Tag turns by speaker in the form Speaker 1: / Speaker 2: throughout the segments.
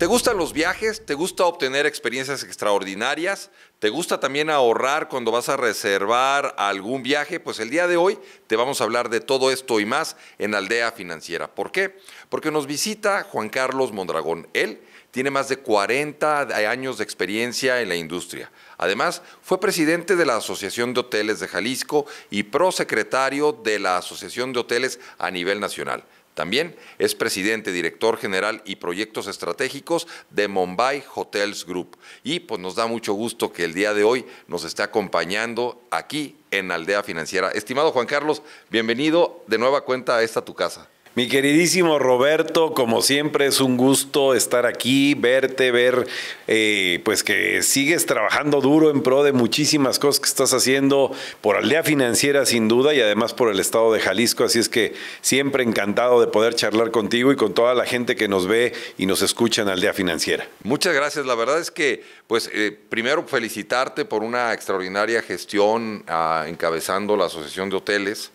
Speaker 1: ¿Te gustan los viajes? ¿Te gusta obtener experiencias extraordinarias? ¿Te gusta también ahorrar cuando vas a reservar algún viaje? Pues el día de hoy te vamos a hablar de todo esto y más en Aldea Financiera. ¿Por qué? Porque nos visita Juan Carlos Mondragón. Él tiene más de 40 años de experiencia en la industria. Además, fue presidente de la Asociación de Hoteles de Jalisco y prosecretario de la Asociación de Hoteles a nivel nacional. También es presidente, director general y proyectos estratégicos de Mumbai Hotels Group. Y pues nos da mucho gusto que el día de hoy nos esté acompañando aquí en Aldea Financiera. Estimado Juan Carlos, bienvenido de nueva cuenta a
Speaker 2: esta tu casa. Mi queridísimo Roberto, como siempre es un gusto estar aquí, verte, ver eh, pues que sigues trabajando duro en pro de muchísimas cosas que estás haciendo por Aldea Financiera sin duda y además por el estado de Jalisco, así es que siempre encantado de poder charlar contigo y con toda la gente que nos ve y nos escucha en Aldea Financiera.
Speaker 1: Muchas gracias, la verdad
Speaker 2: es que pues eh, primero felicitarte por una extraordinaria
Speaker 1: gestión ah, encabezando la Asociación de Hoteles,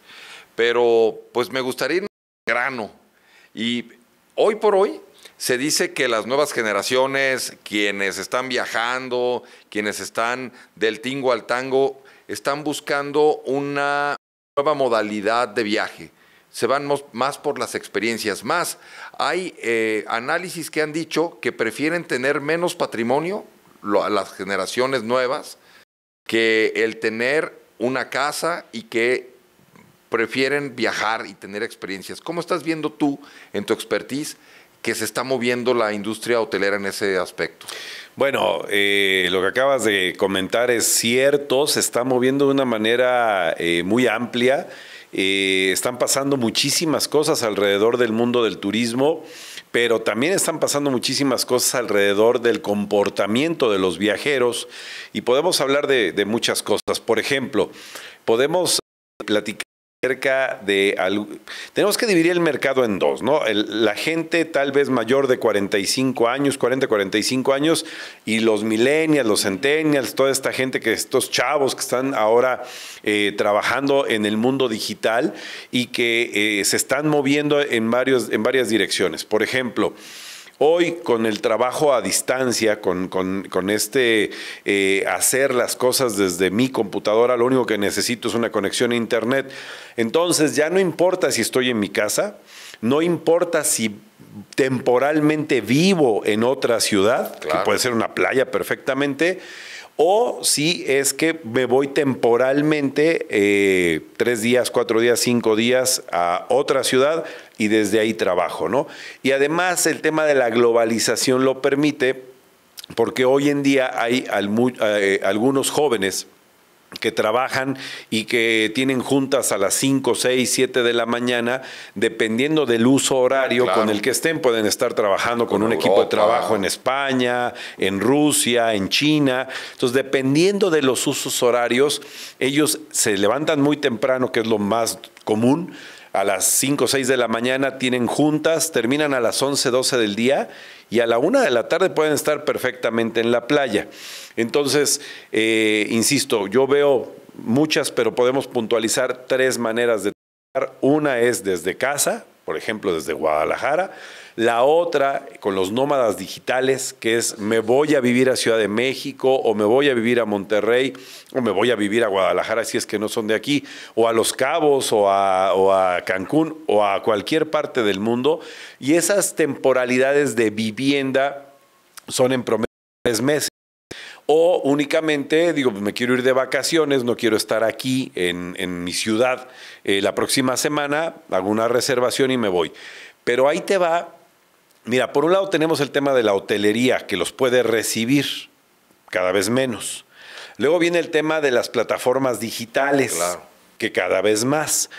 Speaker 1: pero pues me gustaría grano. Y hoy por hoy se dice que las nuevas generaciones, quienes están viajando, quienes están del tingo al tango, están buscando una nueva modalidad de viaje. Se van más por las experiencias. Más, hay eh, análisis que han dicho que prefieren tener menos patrimonio a las generaciones nuevas que el tener una casa y que prefieren viajar y tener experiencias. ¿Cómo estás viendo tú, en tu expertise, que se está moviendo la industria hotelera en
Speaker 2: ese aspecto? Bueno, eh, lo que acabas de comentar es cierto, se está moviendo de una manera eh, muy amplia. Eh, están pasando muchísimas cosas alrededor del mundo del turismo, pero también están pasando muchísimas cosas alrededor del comportamiento de los viajeros y podemos hablar de muchas cosas. Por ejemplo, podemos platicar tenemos que dividir el mercado en dos, ¿no? la gente tal vez mayor de 45 años, 40, 45 años, y los millennials, los centennials, toda esta gente, que estos chavos que están ahora eh, trabajando en el mundo digital y que eh, se están moviendo en, varios, en varias direcciones. Por ejemplo, Hoy con el trabajo a distancia, con, este eh, hacer las cosas desde mi computadora, lo único que necesito es una conexión a Internet. Entonces ya no importa si estoy en mi casa, no importa si temporalmente vivo en otra ciudad, que puede ser una playa perfectamente o si es que me voy temporalmente eh, tres días, cuatro días, cinco días a otra ciudad y desde ahí trabajo, ¿no? Y además el tema de la globalización lo permite porque hoy en día hay eh, algunos jóvenes que trabajan y que tienen juntas a las 5, 6, 7 de la mañana, dependiendo del uso horario con el que estén, pueden estar trabajando con, un equipo de trabajo en España, en Rusia, en China. Entonces, dependiendo de los usos horarios, ellos se levantan muy temprano, que es lo más común, a las 5 o 6 de la mañana tienen juntas, terminan a las 11, 12 del día y a la 1 de la tarde pueden estar perfectamente en la playa. Entonces, eh, insisto, yo veo muchas, pero podemos puntualizar tres maneras de trabajar. Una es desde casa, por ejemplo, desde Guadalajara. La otra, con los nómadas digitales, que es me voy a vivir a Ciudad de México o me voy a vivir a Monterrey o me voy a vivir a Guadalajara si es que no son de aquí, o a Los Cabos o a, Cancún o a cualquier parte del mundo. Y esas temporalidades de vivienda son en promedio tres meses o únicamente digo, pues, me quiero ir de vacaciones, no quiero estar aquí en, mi ciudad eh, la próxima semana, hago una reservación y me voy. Pero ahí te va Mira, por un lado tenemos el tema de la hotelería, que los puede recibir cada vez menos. Luego viene el tema de las plataformas digitales, que cada vez más.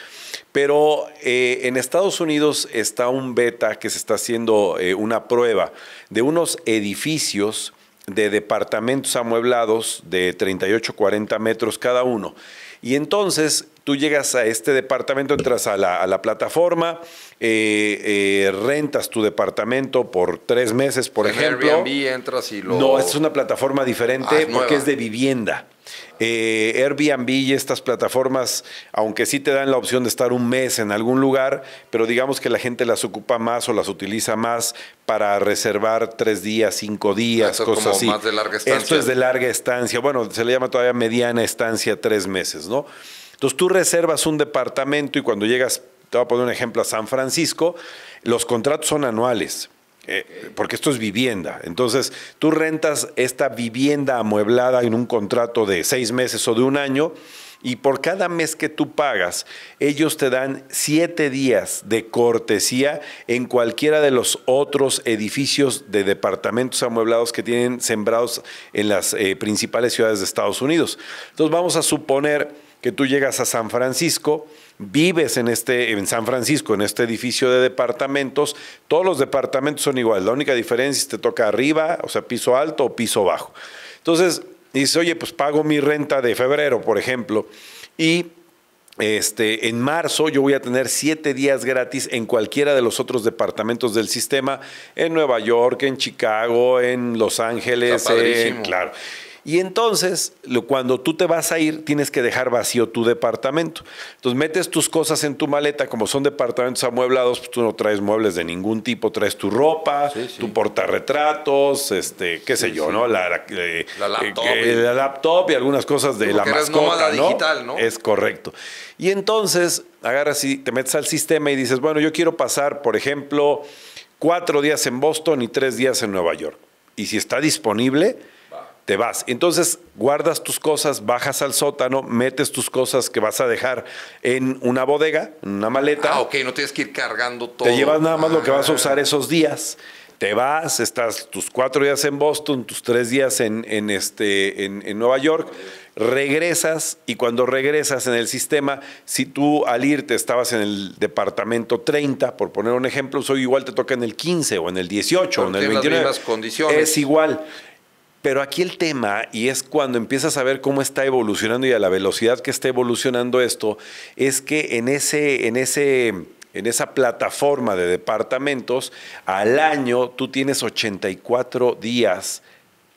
Speaker 2: Pero eh, en Estados Unidos está un beta que se está haciendo eh, una prueba de unos edificios de departamentos amueblados de 38, 40 metros cada uno. Y entonces tú llegas a este departamento, entras a la, plataforma, eh, eh, rentas tu departamento por tres meses, por ejemplo.
Speaker 1: Airbnb entras y lo... No, es una
Speaker 2: plataforma diferente ah, porque es de vivienda. Eh, Airbnb y estas plataformas, aunque sí te dan la opción de estar un mes en algún lugar, pero digamos que la gente las ocupa más o las utiliza más para reservar tres días, cinco días, cosas así. Más de larga estancia. Esto es de larga estancia. Bueno, se le llama todavía mediana estancia, tres meses, ¿no? Entonces tú reservas un departamento y cuando llegas, te voy a poner un ejemplo, a San Francisco, los contratos son anuales. Eh, porque esto es vivienda. Entonces, tú rentas esta vivienda amueblada en un contrato de seis meses o de un año, y por cada mes que tú pagas, ellos te dan siete días de cortesía en cualquiera de los otros edificios de departamentos amueblados que tienen sembrados en las eh, principales ciudades de Estados Unidos. Entonces vamos a suponer que tú llegas a San Francisco, vives en, este, en San Francisco, en este edificio de departamentos, todos los departamentos son iguales, la única diferencia es si te toca arriba, o sea, piso alto o piso bajo. Entonces, dices, oye, pues pago mi renta de febrero, por ejemplo, y este, en marzo yo voy a tener siete días gratis en cualquiera de los otros departamentos del sistema, en Nueva York, en Chicago, en Los Ángeles, claro. Y entonces, cuando tú te vas a ir, tienes que dejar vacío tu departamento. Entonces, metes tus cosas en tu maleta, como son departamentos amueblados, pues tú no traes muebles de ningún tipo, traes tu ropa, tu portarretratos, este, qué sé yo, ¿no? La, eh, eh, laptop. la laptop y algunas cosas de la mascota, digital, ¿no? Es correcto. Y entonces, agarras y te metes al sistema y dices, bueno, yo quiero pasar, por ejemplo, cuatro días en Boston y tres días en Nueva York. Y si está disponible, te vas. Entonces guardas tus cosas, bajas al sótano, metes tus cosas que vas a dejar en una bodega, en una maleta. Ah,
Speaker 1: ok, no tienes que ir cargando todo. Te llevas nada más lo que vas a ah. usar
Speaker 2: esos días. Te vas, estás tus cuatro días en Boston, tus tres días en, en este, en, Nueva York regresas y cuando regresas en el sistema, si tú al irte estabas en el departamento 30, por poner un ejemplo, soy igual te toca en el 15 o en el 18 o en el 29. condiciones. Es igual. Pero aquí el tema, y es cuando empiezas a ver cómo está evolucionando y a la velocidad que está evolucionando esto, es que en ese, en ese en esa plataforma de departamentos, al año tú tienes 84 días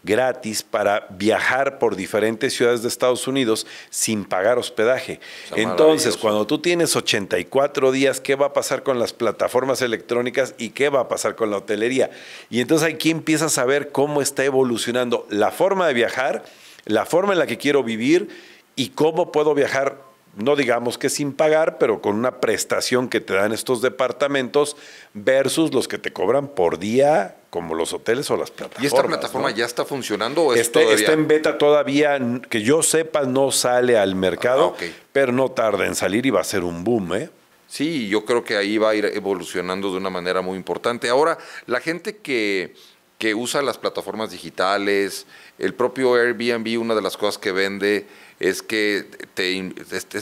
Speaker 2: gratis para viajar por diferentes ciudades de Estados Unidos sin pagar hospedaje. Entonces, cuando tú tienes 84 días, ¿qué va a pasar con las plataformas electrónicas y qué va a pasar con la hotelería? Y entonces aquí empiezas a ver cómo está evolucionando la forma de viajar, la forma en la que quiero vivir y cómo puedo viajar no digamos que sin pagar, pero con una prestación que te dan estos departamentos versus los que te cobran por día, como los hoteles o las plataformas. ¿Y esta plataforma ya está funcionando este Está en beta todavía, que yo sepa no sale al mercado, ah, pero no tarda en salir y va a ser un boom, ¿eh? Sí, yo creo que ahí va a
Speaker 1: ir evolucionando de una manera muy importante. Ahora, la gente que, que usa las plataformas digitales, el propio Airbnb, una de las cosas que vende es que te,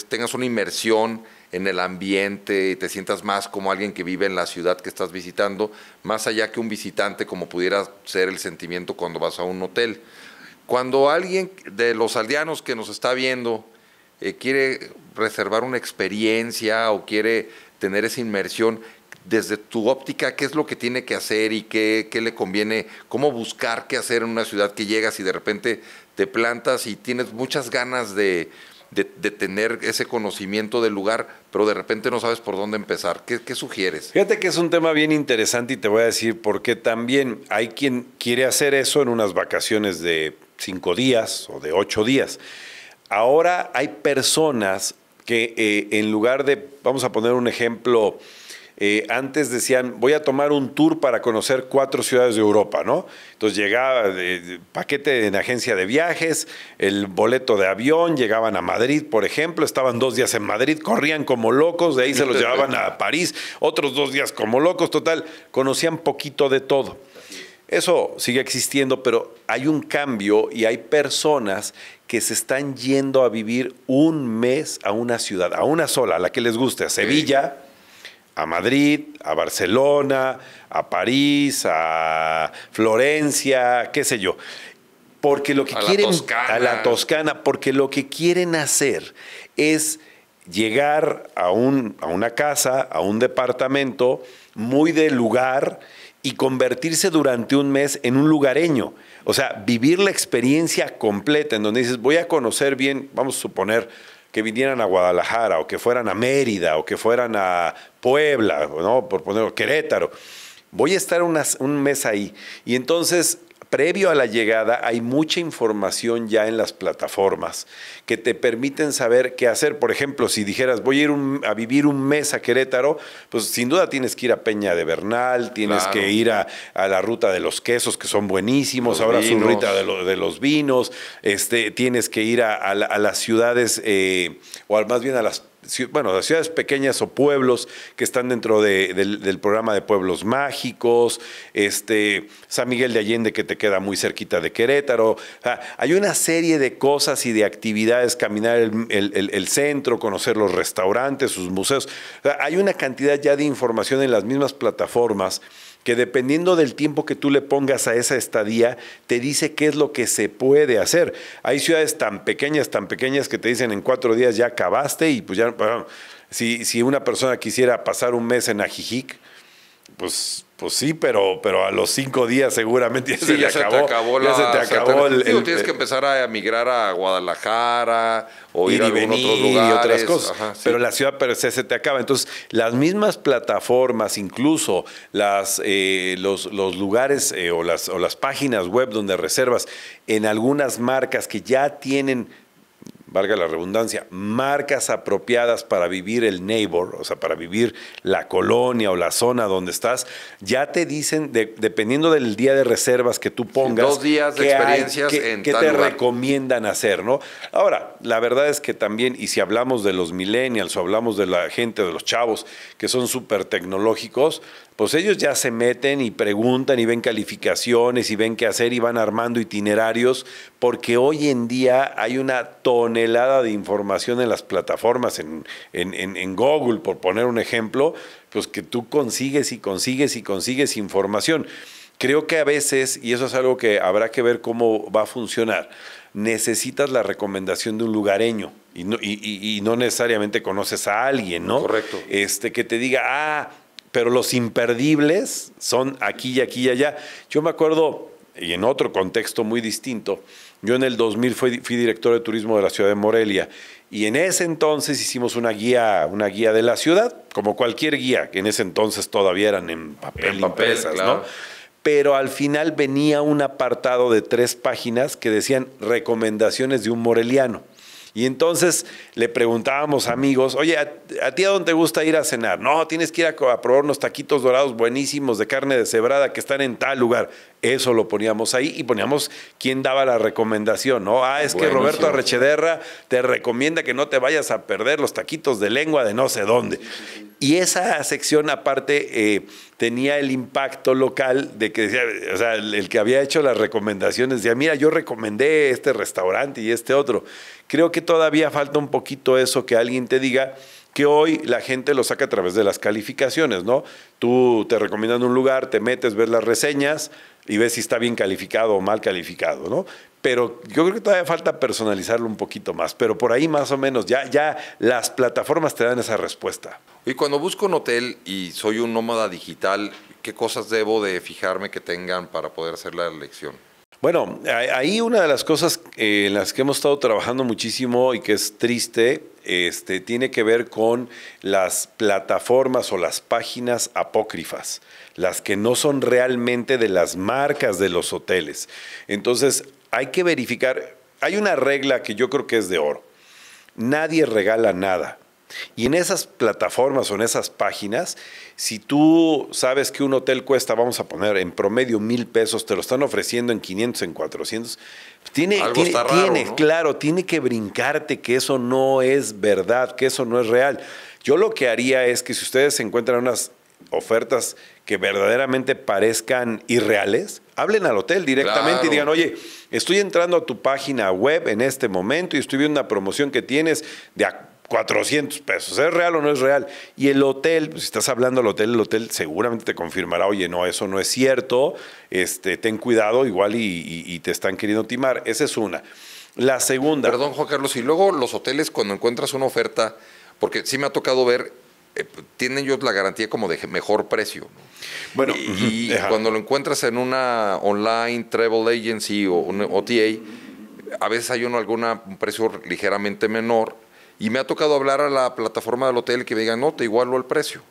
Speaker 1: tengas una inmersión en el ambiente, y te sientas más como alguien que vive en la ciudad que estás visitando, más allá que un visitante como pudiera ser el sentimiento cuando vas a un hotel. Cuando alguien de los aldeanos que nos está viendo eh, quiere reservar una experiencia o quiere tener esa inmersión, desde tu óptica, qué es lo que tiene que hacer y qué, qué, le conviene, cómo buscar qué hacer en una ciudad que llegas y de repente te plantas y tienes muchas ganas de, tener ese conocimiento del lugar, pero de repente no sabes por dónde empezar. ¿Qué,
Speaker 2: sugieres? Fíjate que es un tema bien interesante y te voy a decir porque también hay quien quiere hacer eso en unas vacaciones de cinco días o de ocho días. Ahora hay personas que eh, en lugar de, vamos a poner un ejemplo, eh, antes decían, voy a tomar un tour para conocer cuatro ciudades de Europa, ¿no? Entonces llegaba el paquete en agencia de viajes, el boleto de avión, llegaban a Madrid, por ejemplo, estaban dos días en Madrid, corrían como locos, de ahí se los llevaban a París, otros dos días como locos, total, conocían poquito de todo. Eso sigue existiendo, pero hay un cambio y hay personas que se están yendo a vivir un mes a una ciudad, a una sola, a la que les guste, a Sevilla, a Madrid, a Barcelona, a París, a Florencia, qué sé yo. Porque lo que a quieren. La Toscana. A la Toscana, porque lo que quieren hacer es llegar a, un, a una casa, a un departamento muy de lugar y convertirse durante un mes en un lugareño. O sea, vivir la experiencia completa en donde dices, voy a conocer bien, vamos a suponer, que vinieran a Guadalajara o que fueran a Mérida o que fueran a Puebla, ¿no? por poner Querétaro. Voy a estar un mes ahí. Y entonces previo a la llegada hay mucha información ya en las plataformas que te permiten saber qué hacer. Por ejemplo, si dijeras voy a ir a vivir un mes a Querétaro, pues sin duda tienes que ir a Peña de Bernal, tienes que ir a, la ruta de los quesos, que son buenísimos, ahora su ruta de, los vinos, este, tienes que ir a, las ciudades, eh, o más bien a las bueno, las ciudades pequeñas o pueblos que están dentro del, programa de pueblos mágicos, este, San Miguel de Allende que te queda muy cerquita de Querétaro. hay una serie de cosas y de actividades, caminar el, centro, conocer los restaurantes, sus museos. hay una cantidad ya de información en las mismas plataformas que dependiendo del tiempo que tú le pongas a esa estadía, te dice qué es lo que se puede hacer. Hay ciudades tan pequeñas, tan pequeñas que te dicen en cuatro días ya acabaste y pues ya, si, si una persona quisiera pasar un mes en Ajijic, pues pues sí, pero, pero a los cinco días seguramente ya, se, te acabó ya se te acabó tienes que
Speaker 1: empezar a migrar a Guadalajara o ir, a otros lugares. Y otras cosas. Pero la
Speaker 2: ciudad per se te acaba. Entonces, las mismas plataformas, incluso las, eh, los, lugares eh, o, las, o las páginas web donde reservas, en algunas marcas que ya tienen valga la redundancia, marcas apropiadas para vivir el neighbor, o sea, para vivir la colonia o la zona donde estás, ya te dicen, dependiendo del día de reservas que tú pongas, dos días de experiencias te recomiendan hacer, ¿no? Ahora, la verdad es que también, y si hablamos de los millennials o hablamos de la gente, de los chavos que son súper tecnológicos, pues ellos ya se meten y preguntan y ven calificaciones y ven qué hacer y van armando itinerarios, porque hoy en día hay una tonelada de información en las plataformas, en, Google, por poner un ejemplo, pues que tú consigues y consigues y consigues información. Creo que a veces, y eso es algo que habrá que ver cómo va a funcionar, necesitas la recomendación de un lugareño y no, no necesariamente conoces a alguien, ¿no? Correcto. Este, que te diga, ah, pero los imperdibles son aquí y aquí y allá. Yo me acuerdo, y en otro contexto muy distinto, yo en el 2000 fui, director de turismo de la ciudad de Morelia y en ese entonces hicimos una guía, una guía de la ciudad, como cualquier guía, que en ese entonces todavía eran en papel, en papel ¿no? Pero al final venía un apartado de tres páginas que decían recomendaciones de un moreliano. Y entonces le preguntábamos a amigos, oye, ¿a, ti a dónde te gusta ir a cenar? No, tienes que ir a, probar unos taquitos dorados buenísimos de carne de cebrada que están en tal lugar eso lo poníamos ahí y poníamos quién daba la recomendación, ¿no? Ah, es que Roberto Arrechederra te recomienda que no te vayas a perder los taquitos de lengua de no sé dónde. Y esa sección aparte eh, tenía el impacto local de que el, que había hecho las recomendaciones decía, mira, yo recomendé este restaurante y este otro. Creo que todavía falta un poquito eso que alguien te diga que hoy la gente lo saca a través de las calificaciones, ¿no? Tú te recomiendas un lugar, te metes, ves las reseñas, y ves si está bien calificado o mal calificado, ¿no? Pero yo creo que todavía falta personalizarlo un poquito más, pero por ahí más o menos ya, ya las plataformas te dan esa respuesta. Y cuando busco un hotel y soy
Speaker 1: un nómada digital, ¿qué cosas debo de fijarme que tengan para poder hacer la elección?
Speaker 2: Bueno, ahí una de las cosas eh, en las que hemos estado trabajando muchísimo y que es triste este, tiene que ver con las plataformas o las páginas apócrifas, las que no son realmente de las marcas de los hoteles. Entonces, hay que verificar, hay una regla que yo creo que es de oro. Nadie regala nada. Y en esas plataformas o en esas páginas, si tú sabes que un hotel cuesta, vamos a poner en promedio mil pesos, te lo están ofreciendo en 500, en 400, tiene, claro, tiene que brincarte que eso no es verdad, que eso no es real. Yo lo que haría es que si ustedes encuentran unas ofertas que verdaderamente parezcan irreales, hablen al hotel directamente y digan, oye, estoy entrando a tu página web en este momento y estoy viendo una promoción que tienes de, 400 pesos, ¿es real o no es real? Y el hotel, pues, si estás hablando al hotel, el hotel seguramente te confirmará, oye, no, eso no es cierto, este, ten cuidado igual y, te están queriendo timar. Esa es una. La segunda. Perdón, Juan Carlos, y luego los hoteles
Speaker 1: cuando encuentras una oferta, porque sí me ha tocado ver, eh, tienen ellos la garantía como de mejor precio. Bueno, y, cuando lo encuentras en una online travel agency o un OTA, a veces hay uno alguna precio ligeramente menor y me ha tocado hablar a la plataforma del hotel que me digan, no, te igualo el precio.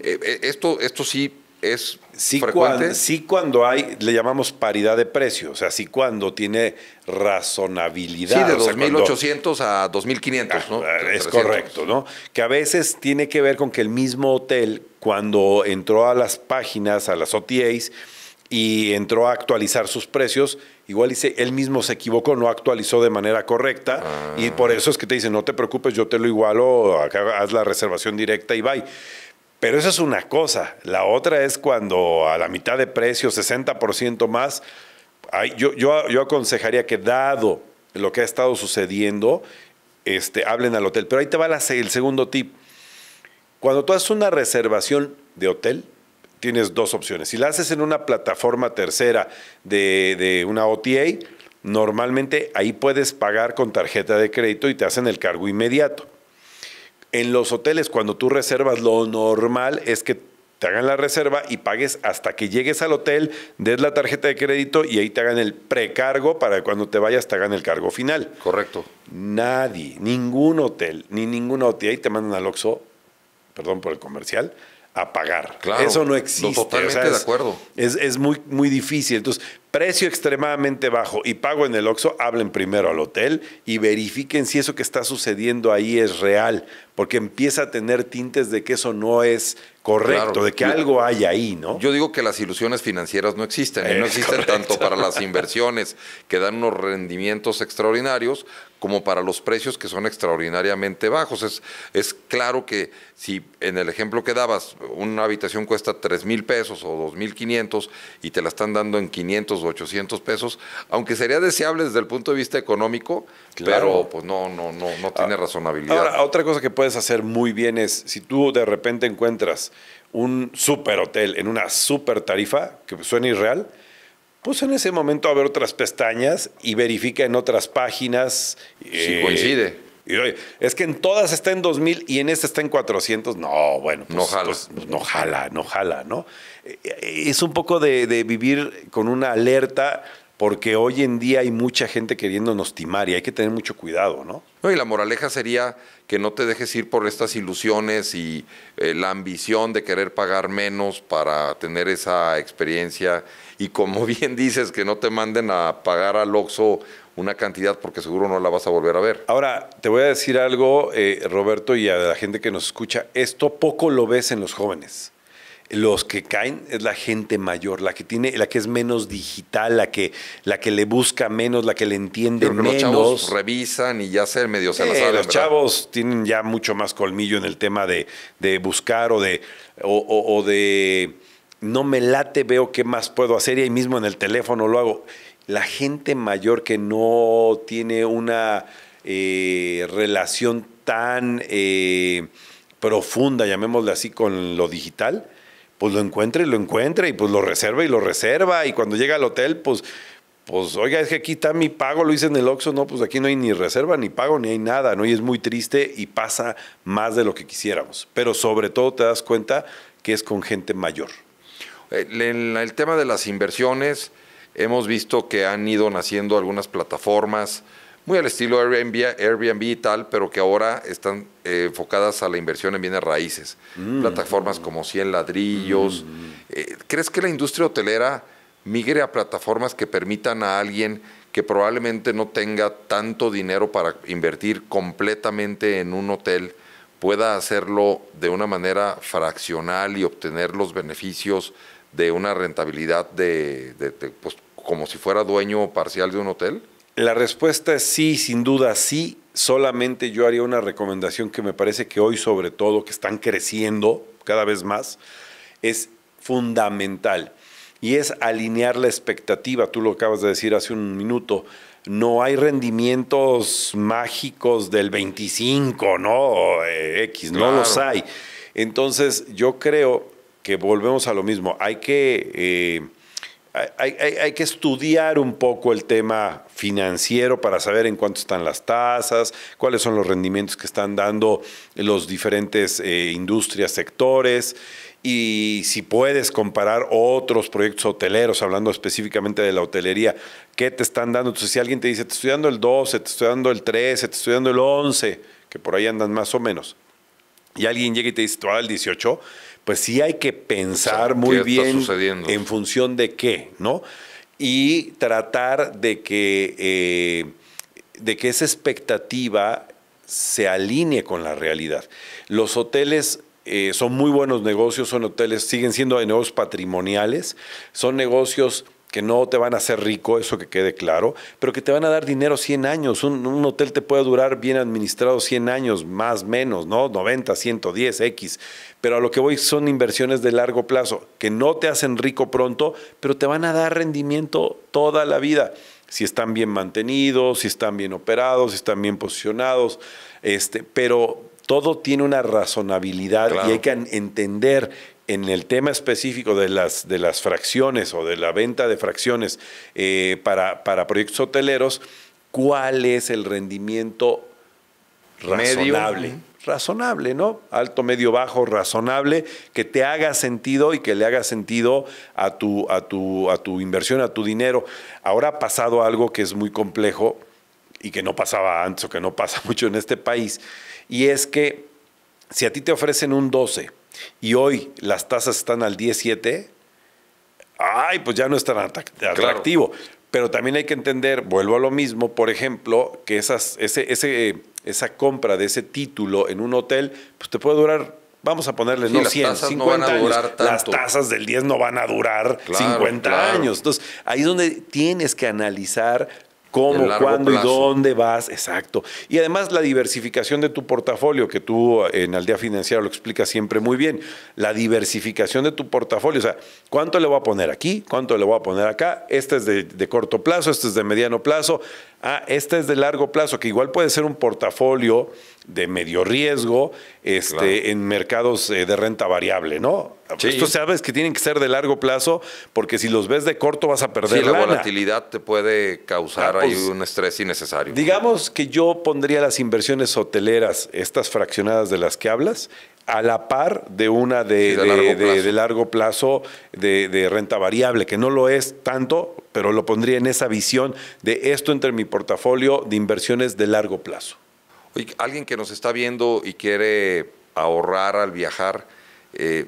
Speaker 1: Eh, eh, esto, esto sí es
Speaker 2: sí, frecuente. Cuando, sí cuando hay, le llamamos paridad de precios, o sea, sí cuando tiene razonabilidad. Sí, de 2.800 a 2.500, ¿no? Ah, es correcto, ¿no? Que a veces tiene que ver con que el mismo hotel, cuando entró a las páginas, a las OTAs, y entró a actualizar sus precios, Igual dice, él mismo se equivocó, no actualizó de manera correcta ah. y por eso es que te dice, no te preocupes, yo te lo igualo, haz la reservación directa y bye. Pero eso es una cosa. La otra es cuando a la mitad de precio, 60% más, yo, yo, yo aconsejaría que dado lo que ha estado sucediendo, este, hablen al hotel. Pero ahí te va el segundo tip. Cuando tú haces una reservación de hotel, tienes dos opciones. Si la haces en una plataforma tercera de, una OTA, normalmente ahí puedes pagar con tarjeta de crédito y te hacen el cargo inmediato. En los hoteles, cuando tú reservas, lo normal es que te hagan la reserva y pagues hasta que llegues al hotel, des la tarjeta de crédito y ahí te hagan el precargo para que cuando te vayas te hagan el cargo final. Correcto. Nadie, ningún hotel, ni ninguna OTA te mandan al Oxxo, perdón por el comercial, a pagar. Eso no existe. Totalmente es, de acuerdo. Es, muy, muy difícil. Entonces, precio extremadamente bajo y pago en el OXO, hablen primero al hotel y verifiquen si eso que está sucediendo ahí es real, porque empieza a tener tintes de que eso no es correcto, de que algo hay ahí,
Speaker 1: ¿no? Yo digo que las ilusiones financieras no existen, no existen tanto para las inversiones que dan unos rendimientos extraordinarios como para los precios que son extraordinariamente bajos. Es, es claro que si en el ejemplo que dabas, una habitación cuesta 3 mil pesos o 2 mil 500 y te la están dando en 500 o 800 pesos, aunque sería deseable desde el punto de vista económico, pero pues no, no, no, no ah, tiene razonabilidad.
Speaker 2: Ahora, otra cosa que puede puedes hacer muy bien es, si tú de repente encuentras un super hotel en una super tarifa, que suena irreal, pues en ese momento a ver otras pestañas y verifica en otras páginas. Si eh, coincide. es que en todas está en 2000 y en esta está en 400. No, bueno, pues, pues, no, jala. no jala, no jala, eh, ¿no? Es un poco de, de vivir con una alerta porque hoy en día hay mucha gente queriéndonos timar y hay que tener mucho cuidado, ¿no? No, y la moraleja
Speaker 1: sería que no te dejes ir por estas ilusiones y eh, la ambición de querer pagar menos para tener esa experiencia. Y como bien dices, que no te manden
Speaker 2: a pagar al Oxo una cantidad porque seguro no la vas a volver a ver. Ahora, te voy a decir algo, eh, Roberto, y a la gente que nos escucha, esto poco lo ves en los jóvenes los que caen es la gente mayor, la que tiene, la que es menos digital, la que, la que le busca menos, la que le entiende menos. Los chavos revisan y ya se medio se la saben. Los chavos tienen ya mucho más colmillo en el tema de, buscar o de, o, de no me late, veo qué más puedo hacer y ahí mismo en el teléfono lo hago. La gente mayor que no tiene una eh, relación tan eh, profunda, llamémosle así, con lo digital, pues lo encuentra y lo encuentra y pues lo reserva y lo reserva y cuando llega al hotel, pues, pues oiga, es que aquí está mi pago, lo hice en el Oxxo, no, pues aquí no hay ni reserva, ni pago, ni hay nada, ¿no? Y es muy triste y pasa más de lo que quisiéramos, pero sobre todo te das cuenta que es con gente mayor. Eh, en el tema de las inversiones, hemos visto que
Speaker 1: han ido naciendo algunas plataformas, muy al estilo Airbnb, Airbnb y tal, pero que ahora están eh, enfocadas a la inversión en bienes raíces. Mm. Plataformas como 100 ladrillos. Mm. Eh, ¿Crees que la industria hotelera migre a plataformas que permitan a alguien que probablemente no tenga tanto dinero para invertir completamente en un hotel, pueda hacerlo de una manera fraccional y obtener los beneficios de una rentabilidad pues, como si fuera dueño
Speaker 2: parcial de un hotel? La respuesta es sí, sin duda sí. Solamente yo haría una recomendación que me parece que hoy sobre todo, que están creciendo cada vez más, es fundamental. Y es alinear la expectativa. Tú lo acabas de decir hace un minuto. No hay rendimientos mágicos del 25, ¿no? Eh, X, no los hay. Entonces, yo creo que volvemos a lo mismo. Hay que... Eh, hay, que estudiar un poco el tema financiero para saber en cuánto están las tasas, cuáles son los rendimientos que están dando los diferentes eh, industrias, sectores, y si puedes comparar otros proyectos hoteleros, hablando específicamente de la hotelería, qué te están dando. Entonces, si alguien te dice, te estoy dando el 12, te estoy dando el 13, te estoy dando el 11, que por ahí andan más o menos, y alguien llega y te dice, te voy a dar el 18, pues sí hay que pensar muy bien en función de qué, ¿no? Y tratar de que, eh, de que esa expectativa se alinee con la realidad. Los hoteles eh, son muy buenos negocios, son hoteles, siguen siendo negocios patrimoniales, son negocios que no te van a hacer rico, eso que quede claro, pero que te van a dar dinero 100 años. Un, hotel te puede durar bien administrado 100 años, más, menos, ¿no? 90, 110, X. Pero a lo que voy son inversiones de largo plazo, que no te hacen rico pronto, pero te van a dar rendimiento toda la vida. Si están bien mantenidos, si están bien operados, si están bien posicionados, este, pero todo tiene una razonabilidad y hay que entender en el tema específico de las, de las fracciones o de la venta de fracciones eh, para, proyectos hoteleros, ¿cuál es el rendimiento razonable? Razonable, ¿no? Alto, medio, bajo, razonable, que te haga sentido y que le haga sentido a tu, a tu, a tu inversión, a tu dinero. Ahora ha pasado algo que es muy complejo y que no pasaba antes o que no pasa mucho en este país, y es que si a ti te ofrecen un 12, y hoy las tasas están al 17, ay, pues ya no es tan atractivo. Pero también hay que entender, vuelvo a lo mismo, por ejemplo, que esas, ese, ese, esa compra de ese título en un hotel, pues te puede durar vamos a ponerle no 100, 50 años. Las tasas del 10 no van a durar 50 años. Entonces, ahí es donde tienes que analizar cómo, cuándo y dónde vas, exacto. Y además la diversificación de tu portafolio, que tú eh, en Aldea Financiera lo explicas siempre muy bien, la diversificación de tu portafolio, o sea, ¿cuánto le voy a poner aquí? ¿Cuánto le voy a poner acá? Este es de, de corto plazo, este es de mediano plazo, ah, esta es de largo plazo, que igual puede ser un portafolio de medio riesgo este, en mercados eh, de renta variable, ¿no? Esto sabes que tienen que ser de largo plazo, porque si los ves de corto vas a perder. Sí, la volatilidad te
Speaker 1: puede causar ah, pues, ahí un estrés innecesario.
Speaker 2: Digamos que yo pondría las inversiones hoteleras, estas fraccionadas de las que hablas, a la par de una de, largo, plazo. de renta variable, que no lo es tanto, pero lo pondría en esa visión de esto entre mi portafolio de inversiones de largo plazo. Oye, alguien que nos
Speaker 1: está viendo y quiere ahorrar al viajar, eh,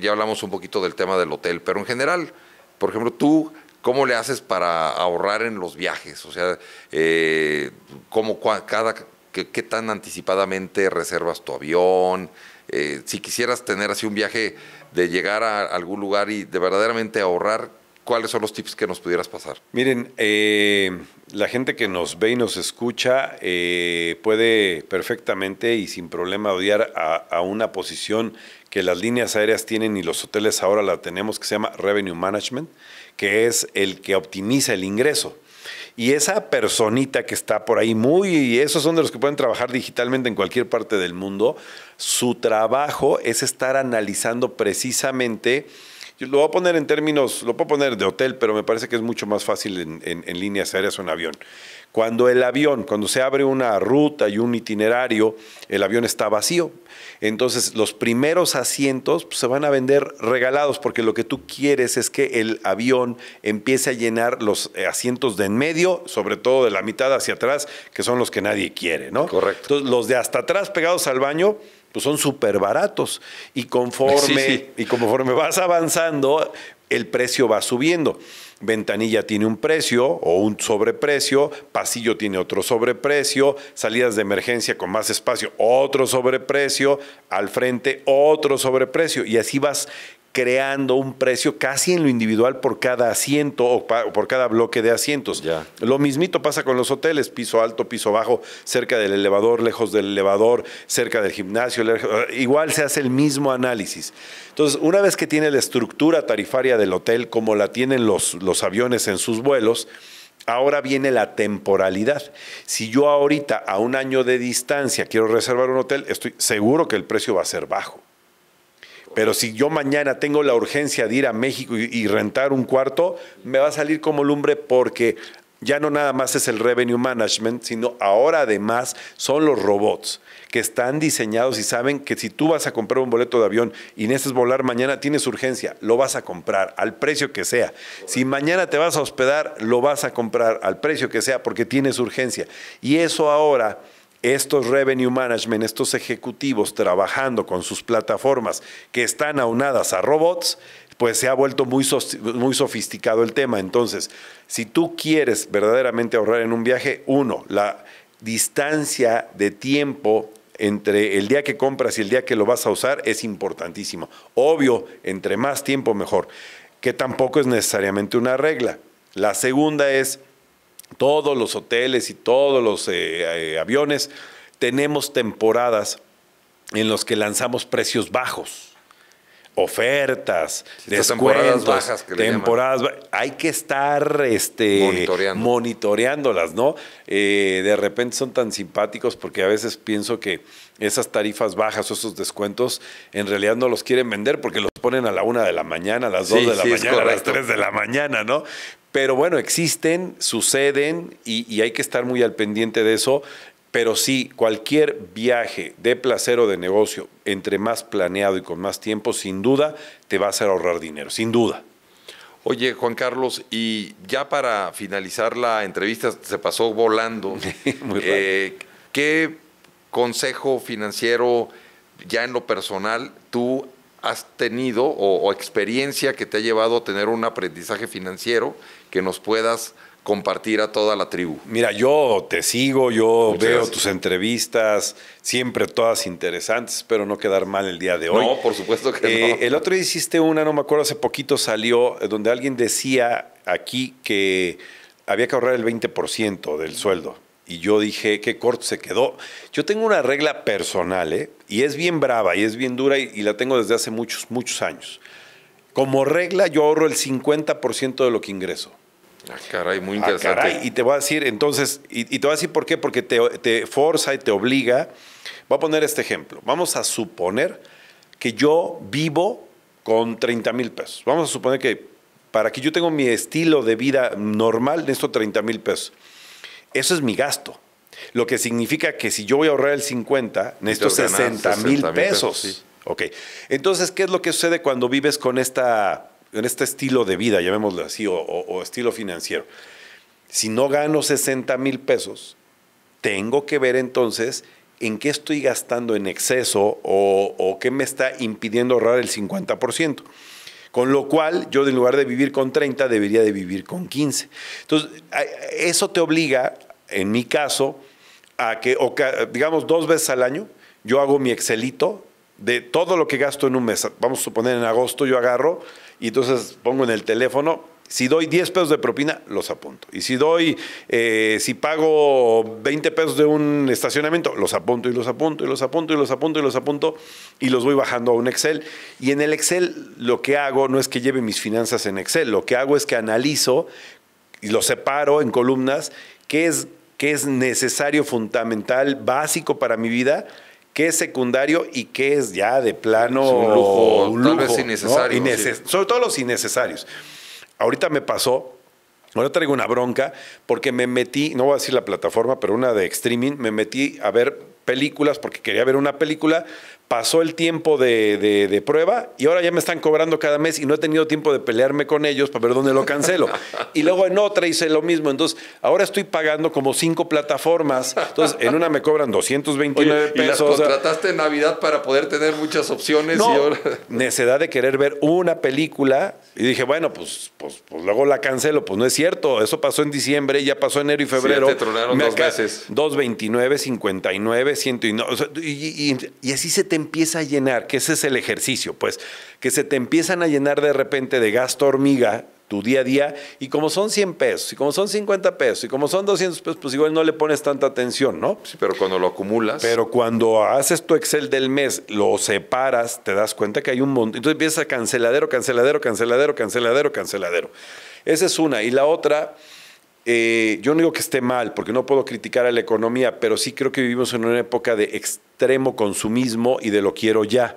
Speaker 1: ya hablamos un poquito del tema del hotel, pero en general, por ejemplo, tú, ¿cómo le haces para ahorrar en los viajes? O sea, eh, ¿cómo, cada, ¿qué tan anticipadamente reservas tu avión? Eh, si quisieras tener así un viaje de llegar a algún lugar y de verdaderamente ahorrar, ¿cuáles son los tips que nos pudieras pasar?
Speaker 2: Miren, eh, la gente que nos ve y nos escucha eh, puede perfectamente y sin problema odiar a, a, una posición que las líneas aéreas tienen y los hoteles ahora la tenemos, que se llama Revenue Management, que es el que optimiza el ingreso y esa personita que está por ahí muy, y esos son de los que pueden trabajar digitalmente en cualquier parte del mundo, su trabajo es estar analizando precisamente lo voy a poner en términos, lo puedo poner de hotel, pero me parece que es mucho más fácil en, en, en líneas aéreas o en avión. Cuando el avión, cuando se abre una ruta y un itinerario, el avión está vacío. Entonces los primeros asientos pues, se van a vender regalados porque lo que tú quieres es que el avión empiece a llenar los eh, asientos de en medio, sobre todo de la mitad hacia atrás, que son los que nadie quiere, ¿no? Correcto. Entonces los de hasta atrás pegados al baño pues son súper baratos. Y conforme, y conforme vas avanzando, el precio va subiendo. Ventanilla tiene un precio o un sobreprecio, pasillo tiene otro sobreprecio, salidas de emergencia con más espacio, otro sobreprecio, al frente otro sobreprecio. Y así vas creando un precio casi en lo individual por cada asiento o por cada bloque de asientos. Lo mismito pasa con los hoteles, piso alto, piso bajo, cerca del elevador, lejos del elevador, cerca del gimnasio, eh, igual se hace el mismo análisis. Entonces, una vez que tiene la estructura tarifaria del hotel, como la tienen los, los aviones en sus vuelos, Ahora viene la temporalidad. Si yo ahorita a un año de distancia quiero reservar un hotel, estoy seguro que el precio va a ser bajo. Pero si yo mañana tengo la urgencia de ir a México y, rentar un cuarto, me va a salir como lumbre porque ya no nada más es el revenue management, sino ahora además son los robots que están diseñados y saben que si tú vas a comprar un boleto de avión y necesitas volar mañana, tienes urgencia, lo vas a comprar al precio que sea. Si mañana te vas a hospedar, lo vas a comprar al precio que sea porque tienes urgencia. Y eso ahora estos revenue management, estos ejecutivos trabajando con sus plataformas que están aunadas a robots, pues se ha vuelto muy, sofisticado el tema. Entonces, si tú quieres verdaderamente ahorrar en un viaje, uno, la distancia de tiempo entre el día que compras y el día que lo vas a usar es importantísimo. Obvio, entre más tiempo mejor, que tampoco es necesariamente una regla. La segunda es, todos los hoteles y todos los eh, eh, aviones tenemos temporadas en los que lanzamos precios bajos ofertas, descuentos, temporadas bajas, hay que estar este, monitoreándolas, ¿no? Eh, de repente son tan simpáticos porque a veces pienso que esas tarifas bajas o esos descuentos en realidad no los quieren vender porque los ponen a la una de la mañana, a las dos de la mañana, a las tres de la mañana, ¿no? Pero bueno, existen, suceden y, hay que estar muy al pendiente de eso. Pero sí, cualquier viaje de placer o de negocio, entre más planeado y con más tiempo, sin duda te va a hacer ahorrar dinero, sin duda. Oye, Juan Carlos, y ya para finalizar
Speaker 1: la entrevista, se pasó volando. Muy eh, ¿Qué consejo financiero, ya en lo personal, tú has tenido o, experiencia que te ha llevado a tener un aprendizaje financiero que nos puedas compartir
Speaker 2: a toda la tribu. Mira, yo te sigo, yo veo tus entrevistas, siempre todas interesantes, espero no quedar mal el día de hoy. No, por supuesto que eh, no. El otro día hiciste una, no me acuerdo, hace poquito salió, eh, donde alguien decía aquí que había que ahorrar el 20% del sueldo y yo dije, qué corto se quedó. Yo tengo una regla personal, ¿eh? y es bien brava, y es bien dura, y, la tengo desde hace muchos, muchos años. Como regla, yo ahorro el 50% de lo que ingreso. Ah, caray, muy ah, interesante. Y te voy a decir, entonces, y, te voy a decir por qué, porque te, te forza y te obliga. Voy a poner este ejemplo. Vamos a suponer que yo vivo con 30 mil pesos. Vamos a suponer que para que yo tenga mi estilo de vida normal, necesito 30 mil pesos. Eso es mi gasto. Lo que significa que si yo voy a ahorrar el 50, necesito 60 mil pesos. Ok. Entonces, ¿qué es lo que sucede cuando vives con esta, en este estilo de vida, llamémoslo así, o, estilo financiero? Si no gano 60 mil pesos, tengo que ver entonces en qué estoy gastando en exceso o, o qué me está impidiendo ahorrar el 50%. Con lo cual, yo en lugar de vivir con 30, debería de vivir con 15. Entonces, eso te obliga, en mi caso, a que, digamos, dos veces al año, yo hago mi Excelito de todo lo que gasto en un mes. Vamos a suponer en agosto yo agarro y entonces pongo en el teléfono si doy 10 pesos de propina, los apunto. Y si doy, eh, si pago 20 pesos de un estacionamiento, los apunto y los apunto y los apunto y los apunto y los apunto y los voy bajando a un Excel. Y en el Excel lo que hago no es que lleve mis finanzas en Excel, lo que hago es que analizo y lo separo en columnas, qué es, qué es necesario, fundamental, básico para mi vida qué es secundario y qué es ya de plano es un innecesario. Sobre todo los innecesarios ahorita me pasó, ahora traigo una bronca, porque me metí, no voy a decir la plataforma, pero una de streaming, me metí a ver películas porque quería ver una película, pasó el tiempo de, prueba y ahora ya me están cobrando cada mes y no he tenido tiempo de pelearme con ellos para ver dónde lo cancelo. Y luego en otra hice lo mismo. Entonces, ahora estoy pagando como cinco plataformas. Entonces, en una me cobran 229 pesos. Y las contrataste
Speaker 1: en Navidad para poder tener
Speaker 2: muchas opciones. y ahora... necesidad de querer ver una película. Y dije, bueno, pues, pues, pues, luego la cancelo. Pues no es cierto. Eso pasó en diciembre, ya pasó enero y febrero. Sí, te tronaron me dos veces. 229, 59, 109. y, y así se te empieza a llenar, que ese es el ejercicio, pues, que se te empiezan a llenar de repente de gasto hormiga tu día a día, y como son 100 pesos, y como son 50 pesos, y como son 200 pesos, pues igual no le pones tanta atención, ¿no? Sí, pero cuando lo acumulas. Pero cuando haces tu Excel del mes, lo separas, te das cuenta que hay un montón. Entonces empiezas a canceladero, canceladero, canceladero, canceladero, canceladero. Esa es una. Y la otra eh, yo no digo que esté mal, porque no puedo criticar a la economía, pero sí creo que vivimos en una época de extremo consumismo y de lo quiero ya.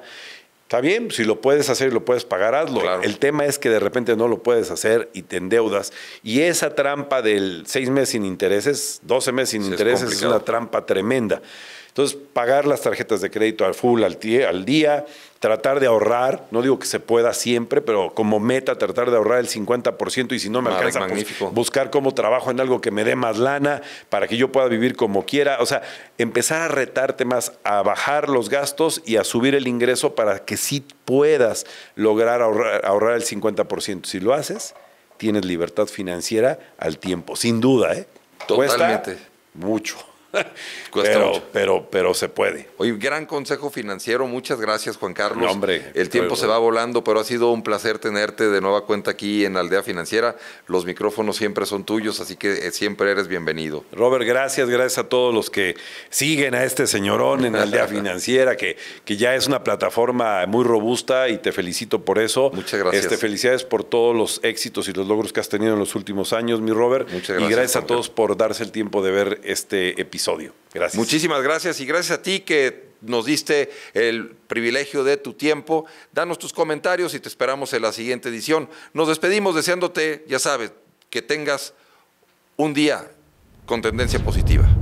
Speaker 2: Está bien, si lo puedes hacer y lo puedes pagar, hazlo. El tema es que de repente no lo puedes hacer y te endeudas. Y esa trampa del seis meses sin intereses, 12 meses sin intereses, es, una trampa tremenda. Entonces, pagar las tarjetas de crédito al full, al día, tratar de ahorrar, no digo que se pueda siempre, pero como meta tratar de ahorrar el 50% y si no me ah, alcanza, pues, buscar cómo trabajo en algo que me dé más lana para que yo pueda vivir como quiera. O sea, empezar a retarte más, a bajar los gastos y a subir el ingreso para que sí puedas lograr ahorrar, el 50%. Si lo haces, tienes libertad financiera al tiempo, sin duda. ¿eh? Totalmente. Cuesta mucho. pero, pero, pero se puede.
Speaker 1: Oye, gran consejo financiero. Muchas gracias, Juan Carlos. hombre, el tiempo se va volando, pero ha sido un placer tenerte de nueva cuenta aquí en Aldea Financiera. Los micrófonos siempre son tuyos, así que eh,
Speaker 2: siempre eres bienvenido. Robert, gracias, gracias a todos los que siguen a este señorón en Aldea Financiera, que, que ya es una plataforma muy robusta y te felicito por eso. Muchas gracias. Este, felicidades por todos los éxitos y los logros que has tenido en los últimos años, mi Robert. Muchas Y gracias a todos por darse el tiempo de ver este episodio Gracias. Muchísimas
Speaker 1: gracias y gracias a ti que nos diste el privilegio de tu tiempo. Danos tus comentarios y te esperamos en la siguiente edición. Nos despedimos deseándote, ya sabes, que tengas un
Speaker 2: día con tendencia positiva.